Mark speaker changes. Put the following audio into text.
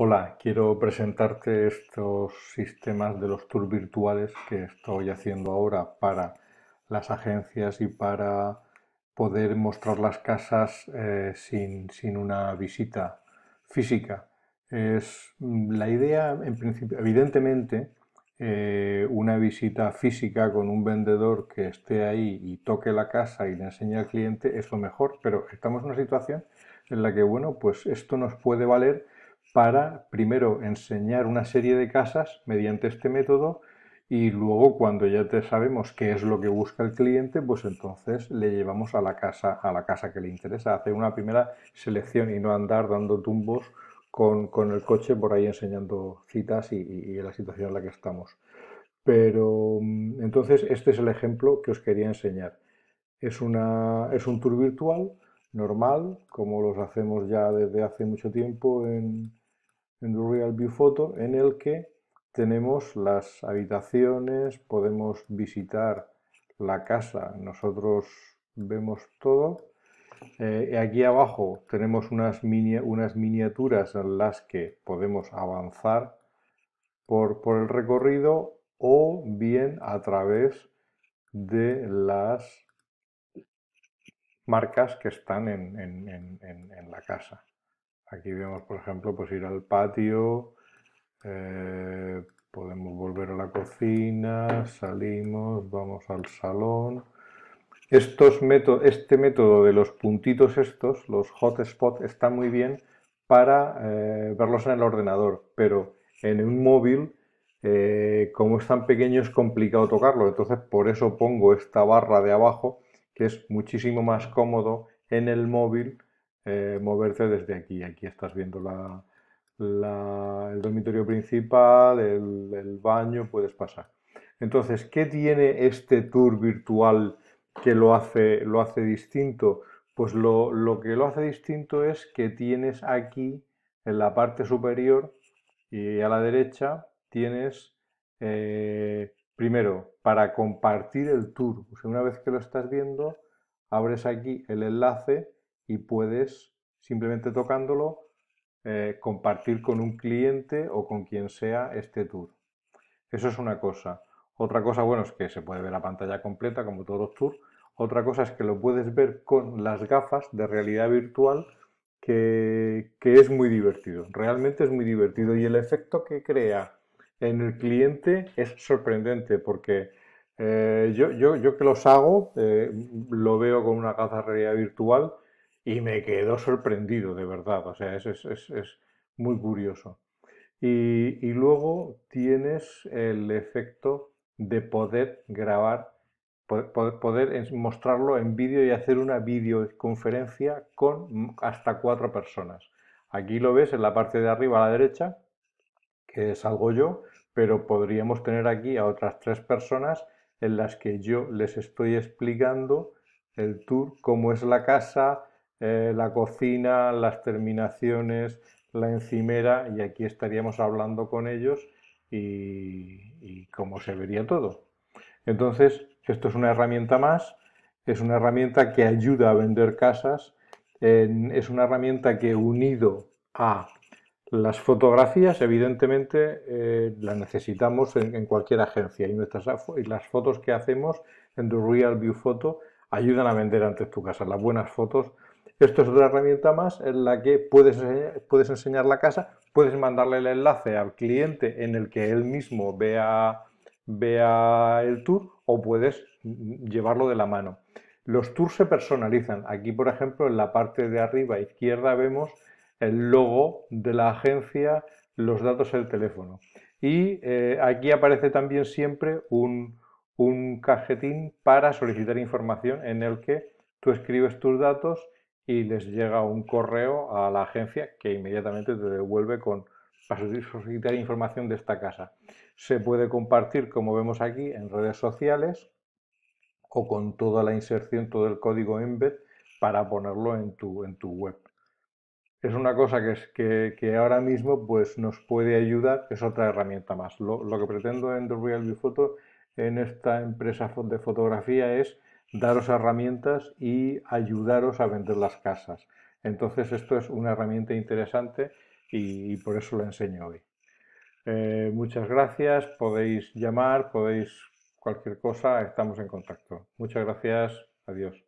Speaker 1: Hola, quiero presentarte estos sistemas de los tours virtuales que estoy haciendo ahora para las agencias y para poder mostrar las casas eh, sin, una visita física. Es mm, la idea, en principio, evidentemente, eh, una visita física con un vendedor que esté ahí y toque la casa y le enseñe al cliente es lo mejor, pero estamos en una situación en la que, bueno, pues esto nos puede valer para primero enseñar una serie de casas mediante este método y luego cuando ya te sabemos qué es lo que busca el cliente, pues entonces le llevamos a la casa, a la casa que le interesa, hacer una primera selección y no andar dando tumbos con, el coche por ahí enseñando citas y, la situación en la que estamos. Pero mm, entonces este es el ejemplo que os quería enseñar. Es, una, es un tour virtual normal, como los hacemos ya desde hace mucho tiempo en, en Real View en el que tenemos las habitaciones, podemos visitar la casa, nosotros vemos todo. Eh, aquí abajo tenemos unas, unas miniaturas en las que podemos avanzar por, el recorrido o bien a través de las marcas que están en la casa. Aquí vemos, por ejemplo, pues ir al patio, eh, podemos volver a la cocina, salimos, vamos al salón. este método de los puntitos estos, los hotspots, está muy bien para eh, verlos en el ordenador, pero en un móvil, eh, como es tan pequeño, es complicado tocarlo. Entonces, por eso pongo esta barra de abajo, que es muchísimo más cómodo en el móvil eh, moverte desde aquí. Aquí estás viendo la, el dormitorio principal, el, baño, puedes pasar. Entonces, ¿qué tiene este tour virtual que lo hace, lo hace distinto? Pues lo, que lo hace distinto es que tienes aquí, en la parte superior y a la derecha, tienes eh, primero para compartir el tour. una vez que lo estás viendo, abres aquí el enlace y puedes, simplemente tocándolo, eh, compartir con un cliente o con quien sea este tour. Eso es una cosa. Otra cosa, bueno, es que se puede ver la pantalla completa, como todos los tours. Otra cosa es que lo puedes ver con las gafas de realidad virtual, que, es muy divertido. Realmente es muy divertido. Y el efecto que crea en el cliente es sorprendente, porque eh, yo, que los hago, eh, lo veo con una gafa de realidad virtual y me quedó sorprendido, de verdad. O sea, es, muy curioso. Y, luego tienes el efecto de poder grabar, poder, poder mostrarlo en vídeo y hacer una videoconferencia con hasta cuatro personas. Aquí lo ves en la parte de arriba a la derecha, que salgo yo, pero podríamos tener aquí a otras tres personas en las que yo les estoy explicando el tour, cómo es la casa, eh, la cocina, las terminaciones, la encimera, y aquí estaríamos hablando con ellos y, cómo se vería todo. Entonces, esto es una herramienta más, es una herramienta que ayuda a vender casas, es una herramienta que unido a las fotografías, evidentemente, eh, las necesitamos en, cualquier agencia y, y las fotos que hacemos en The Real View Photo ayudan a vender antes tu casa. Las buenas fotos esto es otra herramienta más en la que puedes enseñar, la casa, puedes mandarle el enlace al cliente en el que él mismo vea, vea el tour o puedes llevarlo de la mano. Los tours se personalizan. Aquí, por ejemplo, en la parte de arriba izquierda vemos el logo de la agencia, los datos del teléfono. Y eh, aquí aparece también siempre un, un cajetín para solicitar información en el que tú escribes tus datos y les llega un correo a la agencia que inmediatamente te devuelve con para solicitar información de esta casa. Se puede compartir, como vemos aquí, en redes sociales o con toda la inserción, todo el código embed para ponerlo en tu, en tu web. Es una cosa que, que, ahora mismo pues, nos puede ayudar, es otra herramienta más. Lo, lo que pretendo en The Real View Photo, en esta empresa de fotografía, es daros herramientas y ayudaros a vender las casas. Entonces esto es una herramienta interesante y, por eso la enseño hoy. Eh, muchas gracias, podéis llamar, podéis cualquier cosa, estamos en contacto. Muchas gracias, adiós.